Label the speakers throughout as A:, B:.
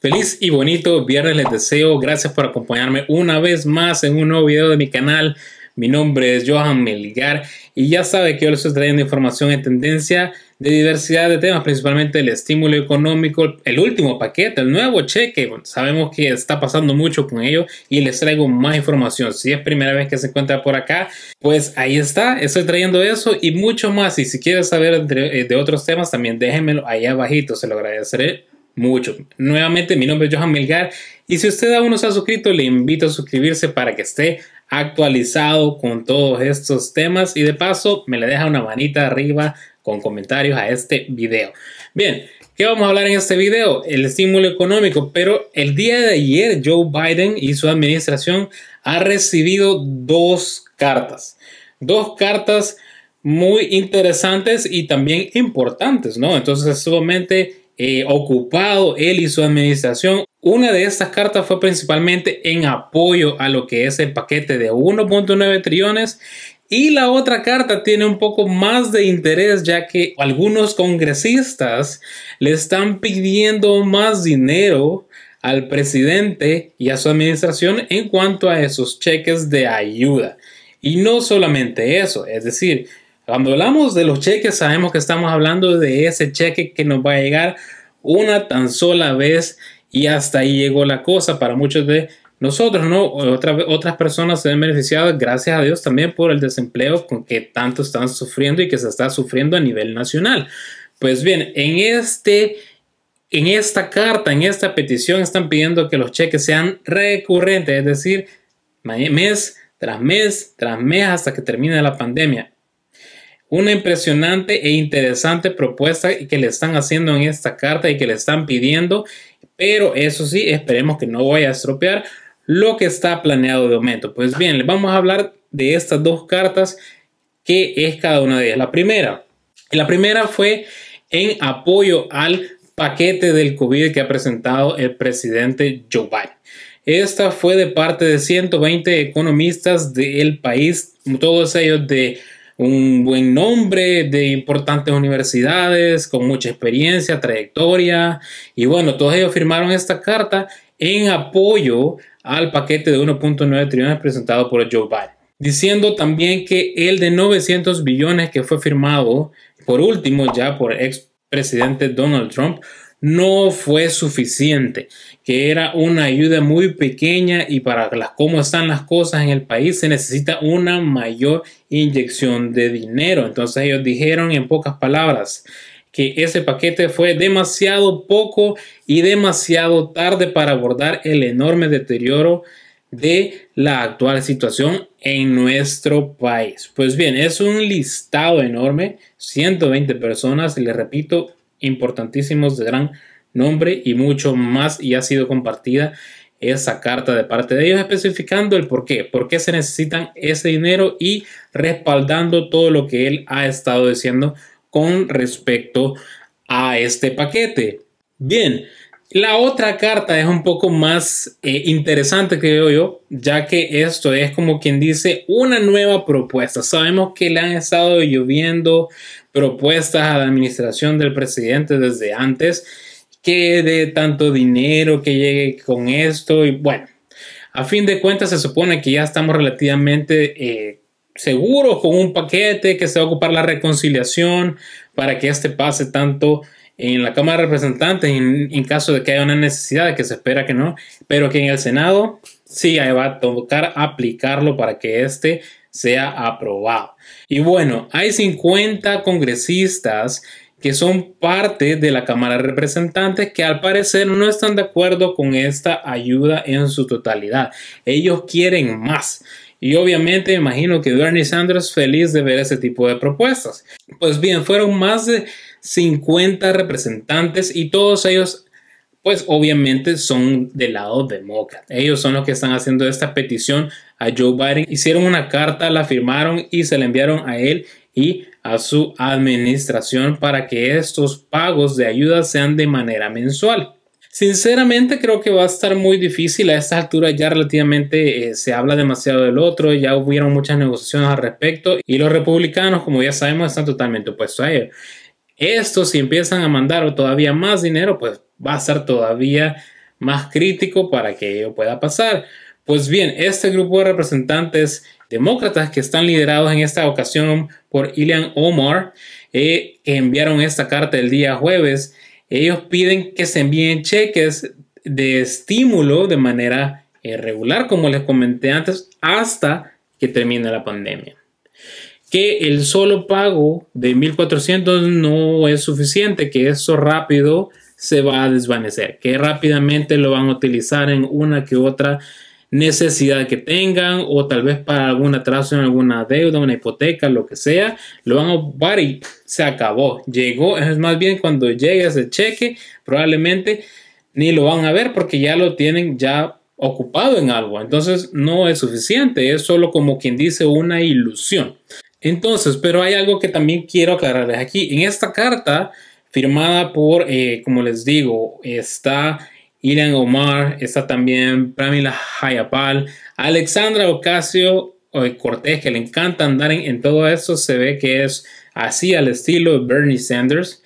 A: Feliz y bonito viernes les deseo. Gracias por acompañarme una vez más en un nuevo video de mi canal. Mi nombre es Johan Melgar y ya sabe que yo les estoy trayendo información en tendencia de diversidad de temas, principalmente el estímulo económico, el último paquete, el nuevo cheque. sabemos que está pasando mucho con ello y les traigo más información. Si es primera vez que se encuentra por acá, pues ahí está. Estoy trayendo eso y mucho más. Y si quieres saber eh, de otros temas, también déjenmelo ahí abajito. Se lo agradeceré mucho. Nuevamente, mi nombre es Johan Melgar y si usted aún no se ha suscrito, le invito a suscribirse para que esté actualizado con todos estos temas y de paso me le deja una manita arriba con comentarios a este video. Bien, ¿qué vamos a hablar en este video? El estímulo económico, pero el día de ayer Joe Biden y su administración ha recibido dos cartas. Dos cartas muy interesantes y también importantes, ¿no? Entonces es sumamente eh, ocupado él y su administración. Una de estas cartas fue principalmente en apoyo a lo que es el paquete de 1.9 trillones y la otra carta tiene un poco más de interés ya que algunos congresistas le están pidiendo más dinero al presidente y a su administración en cuanto a esos cheques de ayuda. Y no solamente eso, es decir, cuando hablamos de los cheques, sabemos que estamos hablando de ese cheque que nos va a llegar una tan sola vez y hasta ahí llegó la cosa para muchos de nosotros, ¿no? Otra, otras personas se han beneficiado. gracias a Dios, también por el desempleo con que tanto están sufriendo y que se está sufriendo a nivel nacional. Pues bien, en este... En esta carta, en esta petición, están pidiendo que los cheques sean recurrentes, es decir, mes tras mes, tras mes, hasta que termine la pandemia una impresionante e interesante propuesta que le están haciendo en esta carta y que le están pidiendo, pero eso sí, esperemos que no vaya a estropear lo que está planeado de aumento. Pues bien, le vamos a hablar de estas dos cartas, que es cada una de ellas. La primera, la primera fue en apoyo al paquete del COVID que ha presentado el presidente Joe Biden. Esta fue de parte de 120 economistas del país, todos ellos de un buen nombre de importantes universidades, con mucha experiencia, trayectoria. Y bueno, todos ellos firmaron esta carta en apoyo al paquete de 1.9 trillones presentado por Joe Biden. Diciendo también que el de 900 billones que fue firmado por último ya por ex presidente Donald Trump no fue suficiente, que era una ayuda muy pequeña y para las, cómo están las cosas en el país se necesita una mayor inyección de dinero. Entonces ellos dijeron en pocas palabras que ese paquete fue demasiado poco y demasiado tarde para abordar el enorme deterioro de la actual situación en nuestro país. Pues bien, es un listado enorme, 120 personas, les repito, importantísimos de gran nombre y mucho más y ha sido compartida esa carta de parte de ellos especificando el por qué, por qué se necesitan ese dinero y respaldando todo lo que él ha estado diciendo con respecto a este paquete. Bien, la otra carta es un poco más eh, interesante, creo yo, ya que esto es como quien dice una nueva propuesta. Sabemos que le han estado lloviendo propuestas a la administración del presidente desde antes, que de tanto dinero que llegue con esto y bueno, a fin de cuentas se supone que ya estamos relativamente eh, seguros con un paquete que se va a ocupar la reconciliación para que este pase tanto en la Cámara de Representantes en, caso de que haya una necesidad, que se espera que no, pero que en el Senado sí va a tocar aplicarlo para que este sea aprobado. Y bueno, hay 50 congresistas que son parte de la Cámara de Representantes que al parecer no están de acuerdo con esta ayuda en su totalidad. Ellos quieren más. Y obviamente imagino que Bernie Sanders feliz de ver ese tipo de propuestas. Pues bien, fueron más de 50 representantes y todos ellos pues obviamente son del lado demócrata. Ellos son los que están haciendo esta petición a Joe Biden. Hicieron una carta, la firmaron y se la enviaron a él y a su administración para que estos pagos de ayuda sean de manera mensual. Sinceramente creo que va a estar muy difícil. A esta altura ya relativamente eh, se habla demasiado del otro, ya hubieron muchas negociaciones al respecto y los republicanos, como ya sabemos, están totalmente opuestos a ello. Esto si empiezan a mandar todavía más dinero, pues va a ser todavía más crítico para que ello pueda pasar. Pues bien, este grupo de representantes demócratas que están liderados en esta ocasión por Ilian Omar, eh, que enviaron esta carta el día jueves, ellos piden que se envíen cheques de estímulo de manera eh, regular, como les comenté antes, hasta que termine la pandemia que el solo pago de 1400 no es suficiente, que eso rápido se va a desvanecer, que rápidamente lo van a utilizar en una que otra necesidad que tengan o tal vez para algún atraso en alguna deuda, una hipoteca, lo que sea, lo van a ocupar y se acabó. Llegó, es más bien cuando llegue ese cheque, probablemente ni lo van a ver porque ya lo tienen ya ocupado en algo. Entonces no es suficiente, es solo como quien dice una ilusión. Entonces, pero hay algo que también quiero aclararles aquí. En esta carta, firmada por, eh, como les digo, está Ilan Omar, está también Pramila Hayapal, Alexandra Ocasio eh, Cortés, que le encanta andar en, todo esto, se ve que es así al estilo de Bernie Sanders.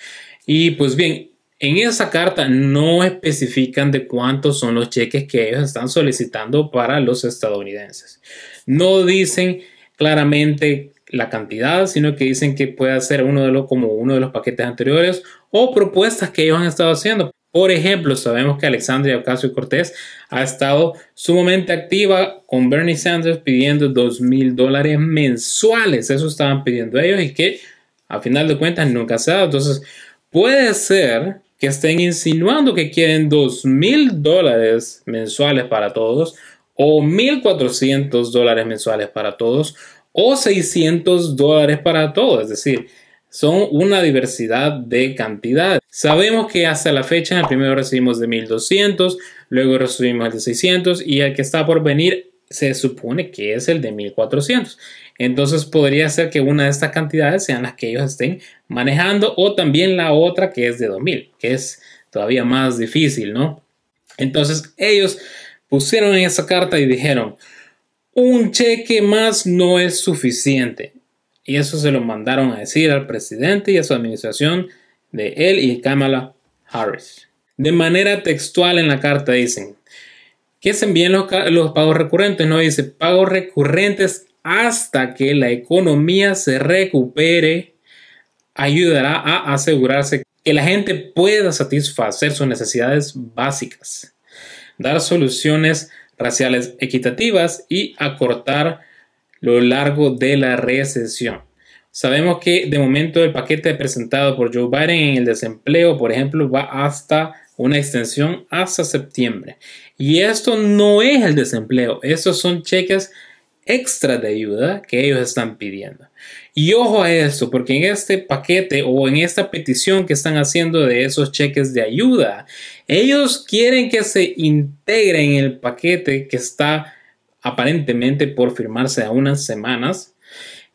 A: Y pues bien, en esa carta no especifican de cuántos son los cheques que ellos están solicitando para los estadounidenses. No dicen claramente la cantidad, sino que dicen que puede ser uno de los, como uno de los paquetes anteriores o propuestas que ellos han estado haciendo. Por ejemplo, sabemos que Alexandria Ocasio Cortés ha estado sumamente activa con Bernie Sanders pidiendo dos mil dólares mensuales. Eso estaban pidiendo ellos y que a final de cuentas nunca se ha dado. Entonces, puede ser que estén insinuando que quieren dos mil dólares mensuales para todos o 1.400 dólares mensuales para todos o 600 dólares para todo, es decir, son una diversidad de cantidades. Sabemos que hasta la fecha el primero recibimos de 1200, luego recibimos el de 600 y el que está por venir se supone que es el de 1400. Entonces podría ser que una de estas cantidades sean las que ellos estén manejando o también la otra que es de 2000, que es todavía más difícil, ¿no? Entonces ellos pusieron en esa carta y dijeron, un cheque más no es suficiente. Y eso se lo mandaron a decir al presidente y a su administración de él y Kamala Harris. De manera textual en la carta dicen que se envíen los, los pagos recurrentes, no dice pagos recurrentes hasta que la economía se recupere, ayudará a asegurarse que la gente pueda satisfacer sus necesidades básicas, dar soluciones raciales equitativas y acortar lo largo de la recesión. Sabemos que de momento el paquete presentado por Joe Biden en el desempleo, por ejemplo, va hasta una extensión hasta septiembre. Y esto no es el desempleo, estos son cheques extra de ayuda que ellos están pidiendo. Y ojo a esto, porque en este paquete o en esta petición que están haciendo de esos cheques de ayuda, ellos quieren que se integre en el paquete que está aparentemente por firmarse a unas semanas.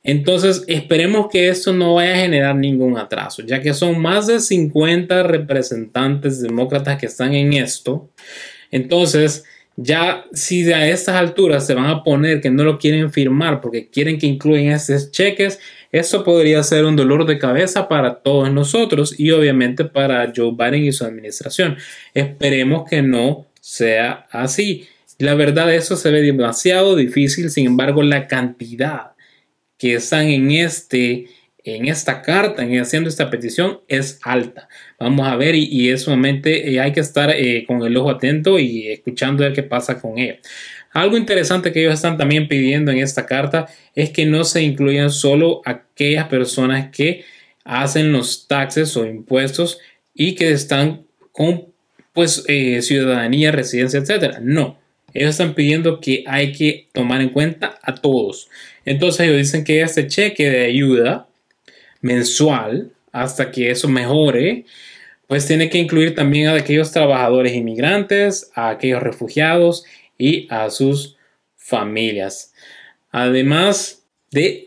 A: Entonces, esperemos que esto no vaya a generar ningún atraso, ya que son más de 50 representantes demócratas que están en esto. Entonces, ya si de a estas alturas se van a poner que no lo quieren firmar porque quieren que incluyan esos cheques, eso podría ser un dolor de cabeza para todos nosotros y obviamente para Joe Biden y su administración. Esperemos que no sea así. La verdad, eso se ve demasiado difícil, sin embargo, la cantidad que están en este en esta carta, en haciendo esta petición, es alta. Vamos a ver y, y es eh, hay que estar eh, con el ojo atento y escuchando ver qué pasa con ella. Algo interesante que ellos están también pidiendo en esta carta es que no se incluyan solo aquellas personas que hacen los taxes o impuestos y que están con pues eh, ciudadanía, residencia, etcétera. No, ellos están pidiendo que hay que tomar en cuenta a todos. Entonces ellos dicen que este cheque de ayuda mensual hasta que eso mejore, pues tiene que incluir también a aquellos trabajadores inmigrantes, a aquellos refugiados y a sus familias. Además de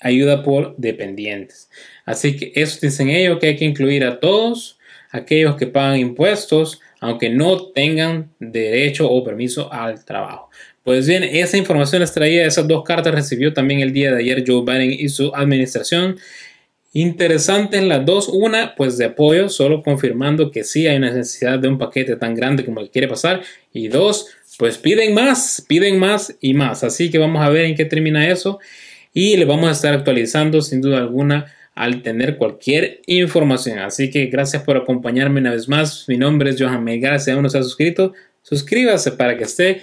A: ayuda por dependientes. Así que eso dicen ellos que hay que incluir a todos aquellos que pagan impuestos, aunque no tengan derecho o permiso al trabajo. Pues bien, esa información extraída de esas dos cartas recibió también el día de ayer Joe Biden y su administración Interesantes las dos. Una, pues de apoyo, solo confirmando que sí hay necesidad de un paquete tan grande como el que quiere pasar. Y dos, pues piden más, piden más y más. Así que vamos a ver en qué termina eso. Y le vamos a estar actualizando sin duda alguna al tener cualquier información. Así que gracias por acompañarme una vez más. Mi nombre es Johan Melgar. Si aún no se ha suscrito, suscríbase para que esté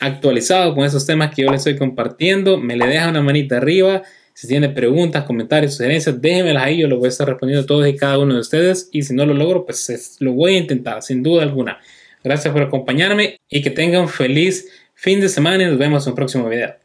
A: actualizado con esos temas que yo le estoy compartiendo. Me le deja una manita arriba. Si tienen preguntas, comentarios, sugerencias, déjenmelas ahí, yo los voy a estar respondiendo a todos y cada uno de ustedes. Y si no lo logro, pues lo voy a intentar, sin duda alguna. Gracias por acompañarme y que tengan feliz fin de semana y nos vemos en un próximo video.